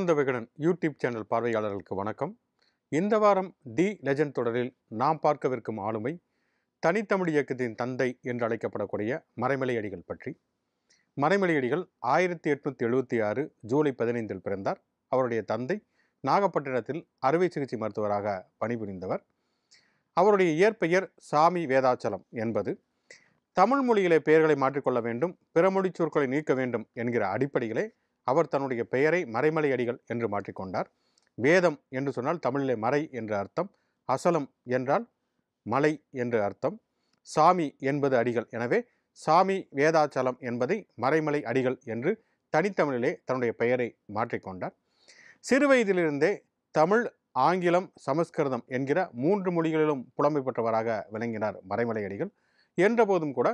ஆனந்த Vikatan YouTube channel பார்வையாளர்களுக்கு வணக்கம் இந்த வாரம் தி லெஜண்ட் தொடரில் நாம் பார்க்கவிருக்கும் ஆளுமை தனித்தமிழ் இயக்கத்தின் தந்தை என்று அழைக்கப்படக்கூடிய மறைமலையடிகள் பற்றி மறைமலையடிகள் ஆயிரத்தி எட்நூற்றி எழுபத்தி ஆறு ஜூலை பதினைந்தில் பிறந்தார் அவருடைய தந்தை நாகப்பட்டினத்தில் அறுவை சிகிச்சை மருத்துவராக பணிபுரிந்தவர் அவருடைய இயற்பெயர் சாமி வேதாச்சலம் என்பது தமிழ் மொழியிலே பெயர்களை மாற்றிக்கொள்ள வேண்டும் பிற மொழி சொற்களை நீக்க வேண்டும் என்கிற அடிப்படையிலே அவர் தன்னுடைய பெயரை மறைமலை அடிகள் என்று மாற்றிக்கொண்டார் வேதம் என்று சொன்னால் தமிழிலே மறை என்ற அர்த்தம் அசலம் என்றால் மலை என்று அர்த்தம் சாமி என்பது அடிகள் எனவே சாமி வேதாச்சலம் என்பதை மறைமலை அடிகள் என்று தனித்தமிழிலே தன்னுடைய பெயரை மாற்றிக்கொண்டார் சிறுவயதிலிருந்தே தமிழ் ஆங்கிலம் சமஸ்கிருதம் என்கிற மூன்று மொழிகளிலும் புலமை பெற்றவராக விளங்கினார் மறைமலை அடிகள் என்றபோதும் கூட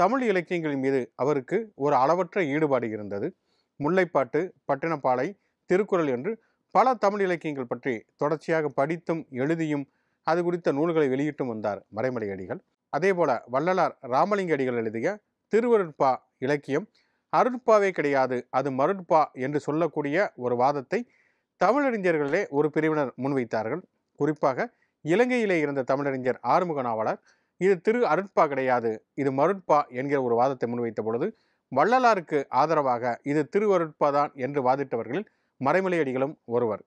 தமிழ் இலக்கியங்களின் மீது அவருக்கு ஒரு அளவற்ற ஈடுபாடு இருந்தது முல்லைப்பாட்டு பட்டினப்பாலை திருக்குறள் என்று பல தமிழ் இலக்கியங்கள் பற்றி தொடர்ச்சியாக படித்தும் எழுதியும் அது குறித்த நூல்களை வெளியிட்டும் வந்தார் மறைமலை அடிகள் அதேபோல வள்ளலார் ராமலிங்க அடிகள் எழுதிய திருவருட்பா இலக்கியம் அருட்பாவே கிடையாது அது மருட்பா என்று சொல்லக்கூடிய ஒரு வாதத்தை தமிழறிஞர்களே ஒரு பிரிவினர் முன்வைத்தார்கள் குறிப்பாக இலங்கையிலே இருந்த தமிழறிஞர் ஆறுமுக நாவலர் இது திரு அருட்பா கிடையாது இது மருட்பா என்கிற ஒரு வாதத்தை முன்வைத்த பொழுது வள்ளலாருக்கு ஆதரவாக இது திருவருட்பதான் என்று வாதிட்டவர்களில் மறைமலையடிகளும் ஒருவர்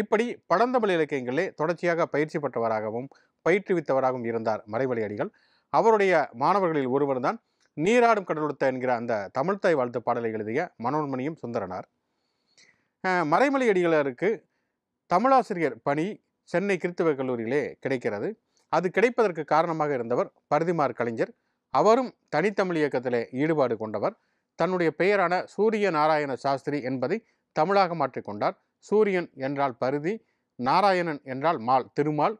இப்படி பழந்தமிழ் இலக்கியங்களே தொடர்ச்சியாக பயிற்சி பெற்றவராகவும் பயிற்றுவித்தவராகவும் இருந்தார் மறைமலையடிகள் அவருடைய மாணவர்களில் ஒருவர் தான் நீராடும் கடலுடுத்த என்கிற அந்த தமிழ்த்தாய் வாழ்த்து பாடலை எழுதிய மனோன்மணியும் சுந்தரனார் மறைமலையடிகளருக்கு தமிழாசிரியர் பணி சென்னை கிறித்துவ கல்லூரியிலே கிடைக்கிறது அது கிடைப்பதற்கு காரணமாக இருந்தவர் பரதிமார் கலைஞர் அவரும் தனித்தமிழ் இயக்கத்திலே ஈடுபாடு கொண்டவர் தன்னுடைய பெயரான சூரிய நாராயண சாஸ்திரி என்பதை தமிழாக மாற்றிக்கொண்டார் சூரியன் என்றால் பருதி நாராயணன் என்றால் மால் திருமால்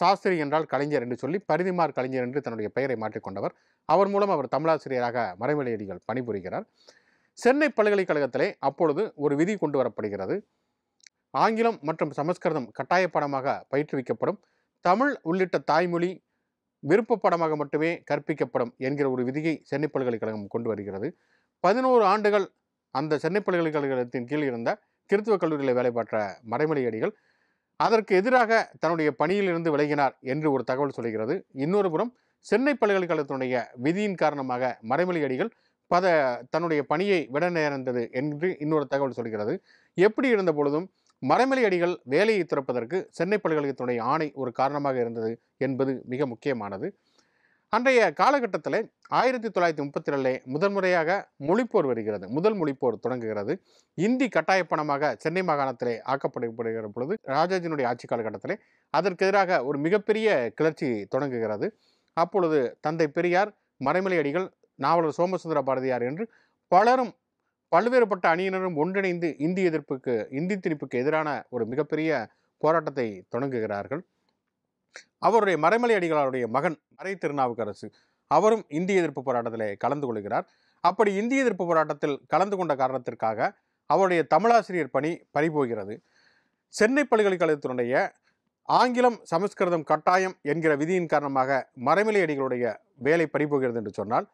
சாஸ்திரி என்றால் கலைஞர் என்று சொல்லி பரிதிமார் கலைஞர் என்று தன்னுடைய பெயரை மாற்றிக்கொண்டவர் அவர் மூலம் அவர் தமிழாசிரியராக மறைமலையடிகள் பணிபுரிகிறார் சென்னை பல்கலைக்கழகத்திலே அப்பொழுது ஒரு விதி கொண்டு வரப்படுகிறது ஆங்கிலம் மற்றும் சமஸ்கிருதம் கட்டாய பாடமாக பயிற்றுவிக்கப்படும் தமிழ் உள்ளிட்ட தாய்மொழி விருப்ப படமாக மட்டுமே கற்பிக்கப்படும் என்கிற ஒரு விதியை சென்னை பல்கலைக்கழகம் கொண்டு வருகிறது பதினோரு ஆண்டுகள் அந்த சென்னை பல்கலைக்கழகத்தின் கீழ் இருந்த கிறித்துவ கல்லூரியில் வேலை பெற்ற அதற்கு எதிராக தன்னுடைய பணியிலிருந்து விலகினார் என்று ஒரு தகவல் சொல்கிறது இன்னொரு புறம் சென்னை பல்கலைக்கழகத்தினுடைய விதியின் காரணமாக மறைமலையடிகள் பத தன்னுடைய பணியை விட நேர்ந்தது என்று இன்னொரு தகவல் சொல்கிறது எப்படி இருந்த பொழுதும் மரமேலி அடிகள் வேலையை திறப்பதற்கு சென்னை பல்கலைக்கழகத்தினுடைய ஆணை ஒரு காரணமாக இருந்தது என்பது மிக முக்கியமானது அன்றைய காலகட்டத்தில் ஆயிரத்தி தொள்ளாயிரத்தி முப்பத்தி ரெண்டில் முதன்முறையாக மொழிப்போர் வருகிறது முதல் மொழிப்போர் தொடங்குகிறது இந்தி கட்டாய பணமாக சென்னை மாகாணத்திலே ஆக்கப்படுகிற பொழுது ராஜாஜினுடைய ஆட்சி காலகட்டத்தில் அதற்கு எதிராக ஒரு மிகப்பெரிய கிளர்ச்சி தொடங்குகிறது அப்பொழுது தந்தை பெரியார் மறைமலை அடிகள் நாவலர் சோமசுந்தர பாரதியார் என்று பலரும் பல்வேறுபட்ட அணியினரும் ஒன்றிணைந்து இந்தி எதிர்ப்புக்கு இந்தி திணிப்புக்கு எதிரான ஒரு மிகப்பெரிய போராட்டத்தை தொடங்குகிறார்கள் அவருடைய மறைமலை அடிகளாருடைய மகன் மறை திருநாவுக்கரசு அவரும் இந்திய எதிர்ப்பு போராட்டத்தில் கலந்து கொள்கிறார் அப்படி இந்திய எதிர்ப்பு போராட்டத்தில் கலந்து கொண்ட காரணத்திற்காக அவருடைய தமிழாசிரியர் பணி பறிபோகிறது சென்னை பல்கலைக்கழகத்தினுடைய ஆங்கிலம் சமஸ்கிருதம் கட்டாயம் என்கிற விதியின் காரணமாக மறைமலை அடிகளுடைய வேலை பறிபோகிறது என்று சொன்னால்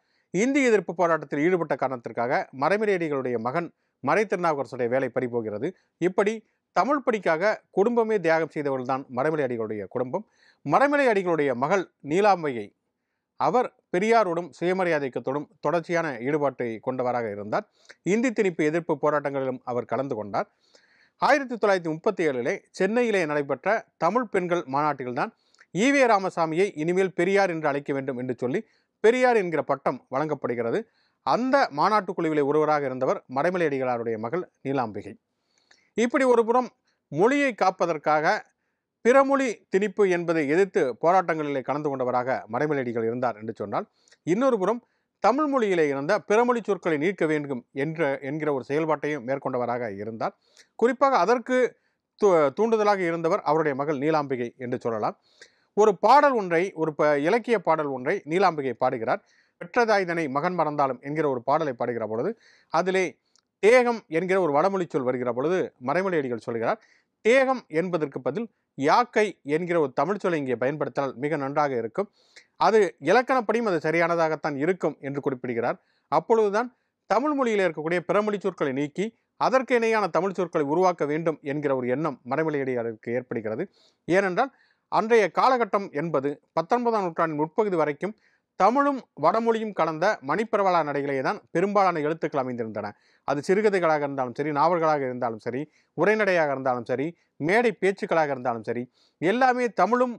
இந்தி எதிர்ப்பு போராட்டத்தில் ஈடுபட்ட காரணத்திற்காக மறைமிரேடிகளுடைய மகன் மறை திருநாவுக்கரசுடைய வேலை பறிபோகிறது இப்படி தமிழ் படிக்காக குடும்பமே தியாகம் செய்தவர்கள் தான் மறைமலை அடிகளுடைய குடும்பம் மறைமலை அடிகளுடைய மகள் நீலாம்பையை அவர் பெரியாரோடும் சுயமரியாதைக்கத்தோடும் தொடர்ச்சியான ஈடுபாட்டை கொண்டவராக இருந்தார் இந்தி திணிப்பு எதிர்ப்பு போராட்டங்களிலும் அவர் கலந்து கொண்டார் ஆயிரத்தி தொள்ளாயிரத்தி முப்பத்தி ஏழிலே சென்னையிலே நடைபெற்ற தமிழ் பெண்கள் மாநாட்டில்தான் ஈவே ராமசாமியை இனிமேல் பெரியார் என்று அழைக்க வேண்டும் என்று சொல்லி பெரியார் என்கிற பட்டம் வழங்கப்படுகிறது அந்த மாநாட்டு குழுவிலே ஒருவராக இருந்தவர் மடைமலை அடிகளாருடைய மகள் நீலாம்பிகை இப்படி ஒருபுறம் மொழியை காப்பதற்காக பிறமொழி திணிப்பு என்பதை எதிர்த்து போராட்டங்களிலே கலந்து கொண்டவராக மறைமலடிகள் இருந்தார் என்று சொன்னால் இன்னொரு புறம் தமிழ் மொழியிலே இருந்த பிறமொழி சொற்களை நீக்க வேண்டும் என்ற என்கிற ஒரு செயல்பாட்டையும் மேற்கொண்டவராக இருந்தார் குறிப்பாக அதற்கு தூண்டுதலாக இருந்தவர் அவருடைய மகள் நீலாம்பிகை என்று சொல்லலாம் ஒரு பாடல் ஒன்றை ஒரு இலக்கிய பாடல் ஒன்றை நீலாம்பிகை பாடுகிறார் பெற்றதாய்தனை மகன் மறந்தாலும் என்கிற ஒரு பாடலை பாடுகிற பொழுது அதிலே தேகம் என்கிற ஒரு வடமொழி சொல் வருகிற பொழுது மறைமொழி அடிகள் சொல்கிறார் தேகம் என்பதற்கு பதில் யாக்கை என்கிற ஒரு தமிழ் சொல்லை இங்கே பயன்படுத்தினால் மிக நன்றாக இருக்கும் அது இலக்கணப்படியும் அது சரியானதாகத்தான் இருக்கும் என்று குறிப்பிடுகிறார் அப்பொழுதுதான் தமிழ் மொழியில் இருக்கக்கூடிய பிறமொழி சொற்களை நீக்கி அதற்கு இணையான தமிழ் சொற்களை உருவாக்க வேண்டும் என்கிற ஒரு எண்ணம் மறைமலையடியாருக்கு ஏற்படுகிறது ஏனென்றால் அன்றைய காலகட்டம் என்பது பத்தொன்பதாம் நூற்றாண்டின் முற்பகுதி வரைக்கும் தமிழும் வடமொழியும் கலந்த மணிப்பரவலா நடைகளே தான் பெரும்பாலான எழுத்துக்கள் அமைந்திருந்தன அது சிறுகதைகளாக இருந்தாலும் சரி நாவல்களாக இருந்தாலும் சரி உரைநடையாக இருந்தாலும் சரி மேடை பேச்சுக்களாக இருந்தாலும் சரி எல்லாமே தமிழும்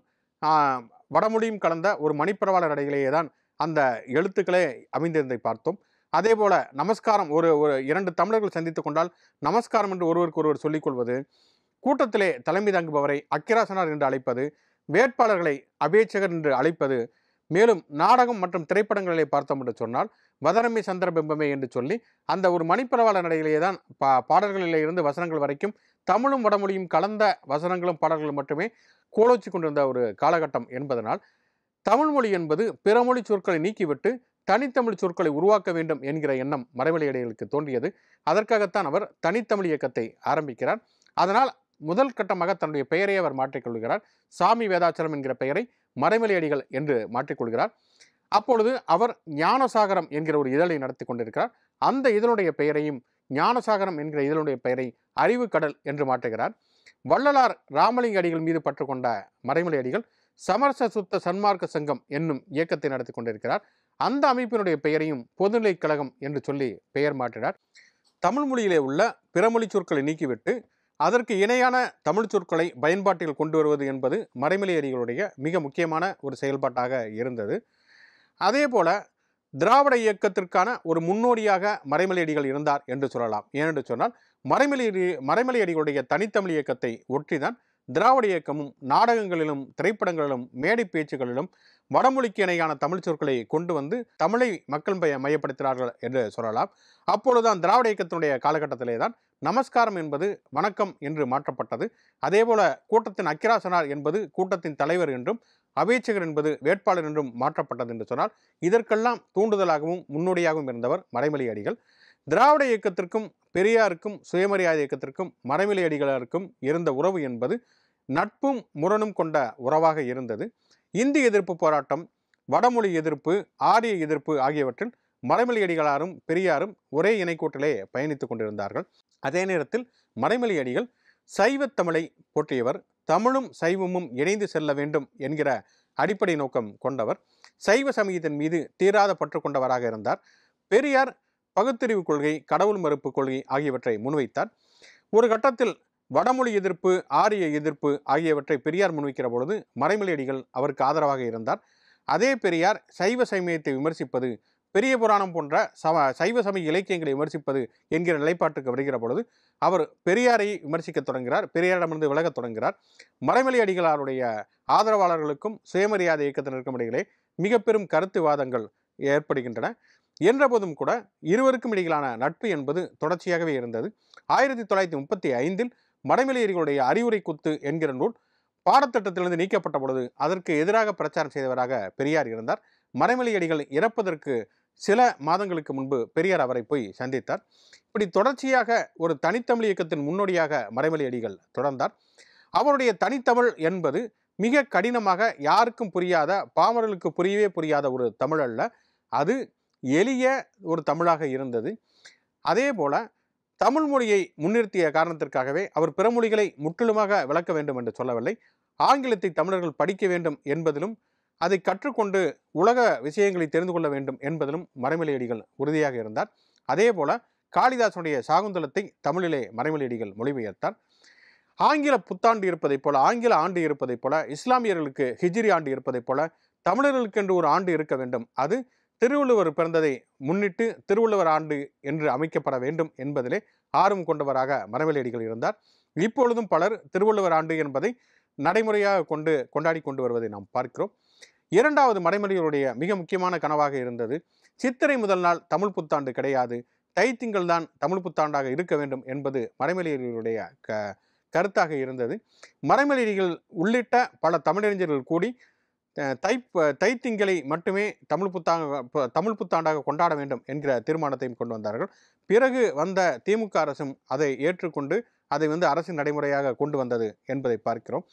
வடமொழியும் கலந்த ஒரு மணிப்பிரவாள நடைகளையே தான் அந்த எழுத்துக்களே அமைந்திருந்ததை பார்த்தோம் அதே போல் நமஸ்காரம் ஒரு ஒரு இரண்டு தமிழர்கள் சந்தித்து கொண்டால் நமஸ்காரம் என்று ஒருவருக்கு ஒருவர் சொல்லிக்கொள்வது கூட்டத்திலே தலைமை தாங்குபவரை அக்கிராசனார் என்று அழைப்பது வேட்பாளர்களை அபேட்சகர் என்று அழைப்பது மேலும் நாடகம் மற்றும் திரைப்படங்களை பார்த்தோம் என்று சொன்னால் வதரமை பிம்பமே என்று சொல்லி அந்த ஒரு மணிப்பரவாள நடையிலேயே தான் பா பாடல்களிலே இருந்து வசனங்கள் வரைக்கும் தமிழும் வடமொழியும் கலந்த வசனங்களும் பாடல்களும் மட்டுமே கோலோச்சி கொண்டிருந்த ஒரு காலகட்டம் என்பதனால் தமிழ்மொழி என்பது பிற சொற்களை நீக்கிவிட்டு தனித்தமிழ் சொற்களை உருவாக்க வேண்டும் என்கிற எண்ணம் மறைமலையடிகளுக்கு தோன்றியது அதற்காகத்தான் அவர் தனித்தமிழ் இயக்கத்தை ஆரம்பிக்கிறார் அதனால் முதல் கட்டமாக தன்னுடைய பெயரை அவர் மாற்றிக்கொள்கிறார் சாமி வேதாச்சலம் என்கிற பெயரை மறைமலையடிகள் என்று மாற்றிக்கொள்கிறார் அப்பொழுது அவர் ஞானசாகரம் என்கிற ஒரு இதழை நடத்தி கொண்டிருக்கிறார் அந்த இதழுடைய பெயரையும் ஞானசாகரம் என்கிற இதழுடைய பெயரை அறிவு கடல் என்று மாற்றுகிறார் வள்ளலார் ராமலிங்க அடிகள் மீது பற்றுக்கொண்ட மறைமலை அடிகள் சமரச சுத்த சன்மார்க்க சங்கம் என்னும் இயக்கத்தை நடத்தி கொண்டிருக்கிறார் அந்த அமைப்பினுடைய பெயரையும் பொதுநிலை கழகம் என்று சொல்லி பெயர் மாற்றினார் தமிழ் மொழியிலே உள்ள பிறமொழி சொற்களை நீக்கிவிட்டு அதற்கு இணையான தமிழ் சொற்களை பயன்பாட்டில் கொண்டு வருவது என்பது மறைமலையடிகளுடைய மிக முக்கியமான ஒரு செயல்பாட்டாக இருந்தது அதே போல் திராவிட இயக்கத்திற்கான ஒரு முன்னோடியாக மறைமலையடிகள் இருந்தார் என்று சொல்லலாம் ஏனென்று சொன்னால் மறைமலையடி மறைமலையடிகளுடைய தனித்தமிழ் இயக்கத்தை ஒற்றிதான் திராவிட இயக்கமும் நாடகங்களிலும் திரைப்படங்களிலும் மேடை பேச்சுகளிலும் வடமொழிக்கு இணையான தமிழ் சொற்களை கொண்டு வந்து தமிழை மக்கள் மையப்படுத்தினார்கள் என்று சொல்லலாம் அப்பொழுதுதான் திராவிட இயக்கத்தினுடைய காலகட்டத்திலே தான் நமஸ்காரம் என்பது வணக்கம் என்று மாற்றப்பட்டது அதேபோல கூட்டத்தின் அக்கிராசனார் என்பது கூட்டத்தின் தலைவர் என்றும் அபேட்சகர் என்பது வேட்பாளர் என்றும் மாற்றப்பட்டது என்று சொன்னால் இதற்கெல்லாம் தூண்டுதலாகவும் முன்னோடியாகவும் இருந்தவர் மறைமலை அடிகள் திராவிட இயக்கத்திற்கும் பெரியாருக்கும் சுயமரியாதை இயக்கத்திற்கும் மறைமலை அடிகளாருக்கும் இருந்த உறவு என்பது நட்பும் முரணும் கொண்ட உறவாக இருந்தது இந்தி எதிர்ப்பு போராட்டம் வடமொழி எதிர்ப்பு ஆரிய எதிர்ப்பு ஆகியவற்றில் மலைமலையடிகளாரும் பெரியாரும் ஒரே இணைக்கூட்டிலே பயணித்துக் கொண்டிருந்தார்கள் அதே நேரத்தில் மலைமலையடிகள் சைவ தமிழை போற்றியவர் தமிழும் சைவமும் இணைந்து செல்ல வேண்டும் என்கிற அடிப்படை நோக்கம் கொண்டவர் சைவ சமயத்தின் மீது தீராத பற்று கொண்டவராக இருந்தார் பெரியார் பகுத்தறிவு கொள்கை கடவுள் மறுப்பு கொள்கை ஆகியவற்றை முன்வைத்தார் ஒரு கட்டத்தில் வடமொழி எதிர்ப்பு ஆரிய எதிர்ப்பு ஆகியவற்றை பெரியார் முன்வைக்கிற பொழுது மறைமலையடிகள் அவருக்கு ஆதரவாக இருந்தார் அதே பெரியார் சைவ சமயத்தை விமர்சிப்பது பெரிய புராணம் போன்ற சம சைவ சமய இலக்கியங்களை விமர்சிப்பது என்கிற நிலைப்பாட்டுக்கு வருகிற பொழுது அவர் பெரியாரை விமர்சிக்க தொடங்குகிறார் பெரியாரிடமிருந்து விலகத் தொடங்குகிறார் மறைமலை அடிகளாருடைய ஆதரவாளர்களுக்கும் சுயமரியாதை இயக்கத்தினருக்கும் இடையிலே மிக பெரும் கருத்து வாதங்கள் ஏற்படுகின்றன என்றபோதும் கூட இருவருக்கும் இடையிலான நட்பு என்பது தொடர்ச்சியாகவே இருந்தது ஆயிரத்தி தொள்ளாயிரத்தி முப்பத்தி ஐந்தில் மடைமலையர்களுடைய அறிவுரை குத்து என்கிற நூல் பாடத்திட்டத்திலிருந்து நீக்கப்பட்ட பொழுது அதற்கு எதிராக பிரச்சாரம் செய்தவராக பெரியார் இருந்தார் மறைமலையடிகள் இறப்பதற்கு சில மாதங்களுக்கு முன்பு பெரியார் அவரை போய் சந்தித்தார் இப்படி தொடர்ச்சியாக ஒரு தனித்தமிழ் இயக்கத்தின் முன்னோடியாக மறைமலை அடிகள் தொடர்ந்தார் அவருடைய தனித்தமிழ் என்பது மிக கடினமாக யாருக்கும் புரியாத பாமரர்களுக்கு புரியவே புரியாத ஒரு தமிழ் அல்ல அது எளிய ஒரு தமிழாக இருந்தது அதே போல் தமிழ் மொழியை முன்னிறுத்திய காரணத்திற்காகவே அவர் பிற மொழிகளை முற்றிலுமாக விளக்க வேண்டும் என்று சொல்லவில்லை ஆங்கிலத்தை தமிழர்கள் படிக்க வேண்டும் என்பதிலும் அதை கற்றுக்கொண்டு உலக விஷயங்களை தெரிந்து கொள்ள வேண்டும் என்பதிலும் மறைமலையடிகள் உறுதியாக இருந்தார் அதே போல காளிதாசனுடைய சாகுந்தலத்தை தமிழிலே மறைமலையடிகள் மொழிபெயர்த்தார் ஆங்கில புத்தாண்டு இருப்பதைப் போல ஆங்கில ஆண்டு இருப்பதைப் போல இஸ்லாமியர்களுக்கு ஹிஜிரி ஆண்டு இருப்பதைப் போல தமிழர்களுக்கென்று ஒரு ஆண்டு இருக்க வேண்டும் அது திருவள்ளுவர் பிறந்ததை முன்னிட்டு திருவள்ளுவர் ஆண்டு என்று அமைக்கப்பட வேண்டும் என்பதிலே ஆர்வம் கொண்டவராக மரவெளியடிகள் இருந்தார் இப்பொழுதும் பலர் திருவள்ளுவர் ஆண்டு என்பதை நடைமுறையாக கொண்டு கொண்டாடி கொண்டு வருவதை நாம் பார்க்கிறோம் இரண்டாவது மடைமலையருடைய மிக முக்கியமான கனவாக இருந்தது சித்திரை முதல் நாள் தமிழ் புத்தாண்டு கிடையாது தை திங்கள் தான் தமிழ் புத்தாண்டாக இருக்க வேண்டும் என்பது மறைமலையர்களுடைய க கருத்தாக இருந்தது மறைமலையர்கள் உள்ளிட்ட பல தமிழறிஞர்கள் கூடி தை தை திங்களை மட்டுமே தமிழ் புத்தாங்க தமிழ் புத்தாண்டாக கொண்டாட வேண்டும் என்கிற தீர்மானத்தையும் கொண்டு வந்தார்கள் பிறகு வந்த திமுக அரசும் அதை ஏற்றுக்கொண்டு அதை வந்து அரசின் நடைமுறையாக கொண்டு வந்தது என்பதை பார்க்கிறோம்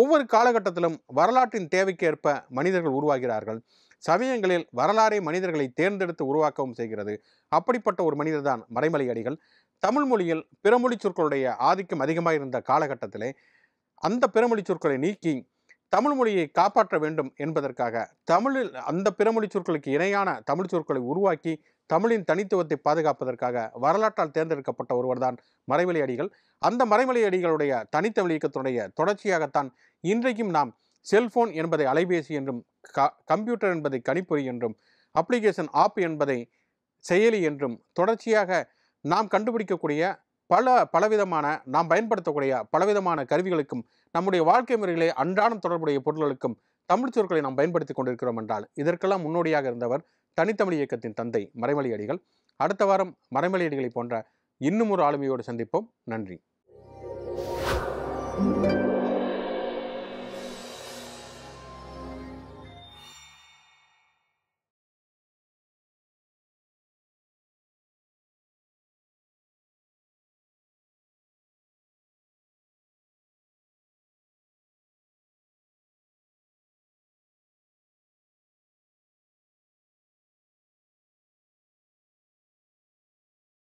ஒவ்வொரு காலகட்டத்திலும் வரலாற்றின் தேவைக்கேற்ப மனிதர்கள் உருவாகிறார்கள் சமயங்களில் வரலாறே மனிதர்களை தேர்ந்தெடுத்து உருவாக்கவும் செய்கிறது அப்படிப்பட்ட ஒரு மனிதர் தான் மறைமலை அடிகள் தமிழ் மொழியில் பிறமொழி சொற்களுடைய ஆதிக்கம் அதிகமாக இருந்த காலகட்டத்திலே அந்த பிறமொழி சொற்களை நீக்கி தமிழ் மொழியை காப்பாற்ற வேண்டும் என்பதற்காக தமிழில் அந்த பிறமொழி சொற்களுக்கு இணையான தமிழ் சொற்களை உருவாக்கி தமிழின் தனித்துவத்தை பாதுகாப்பதற்காக வரலாற்றால் தேர்ந்தெடுக்கப்பட்ட ஒருவர் தான் மறைமலை அடிகள் அந்த மறைமலை அடிகளுடைய தனித்தமிழ் இயக்கத்தினுடைய தொடர்ச்சியாகத்தான் இன்றைக்கும் நாம் செல்போன் என்பதை அலைபேசி என்றும் க கம்ப்யூட்டர் என்பதை கணிப்பொறி என்றும் அப்ளிகேஷன் ஆப் என்பதை செயலி என்றும் தொடர்ச்சியாக நாம் கண்டுபிடிக்கக்கூடிய பல பலவிதமான நாம் பயன்படுத்தக்கூடிய பலவிதமான கருவிகளுக்கும் நம்முடைய வாழ்க்கை முறைகளை அன்றாடம் தொடர்புடைய பொருள்களுக்கும் தமிழ் சொற்களை நாம் பயன்படுத்தி கொண்டிருக்கிறோம் என்றால் இதற்கெல்லாம் முன்னோடியாக இருந்தவர் தனித்தமிழ் இயக்கத்தின் தந்தை மறைமலை அடிகள் அடுத்த வாரம் மறைமலை அடிகளை போன்ற இன்னும் ஒரு ஆளுமையோடு சந்திப்போம் நன்றி thank you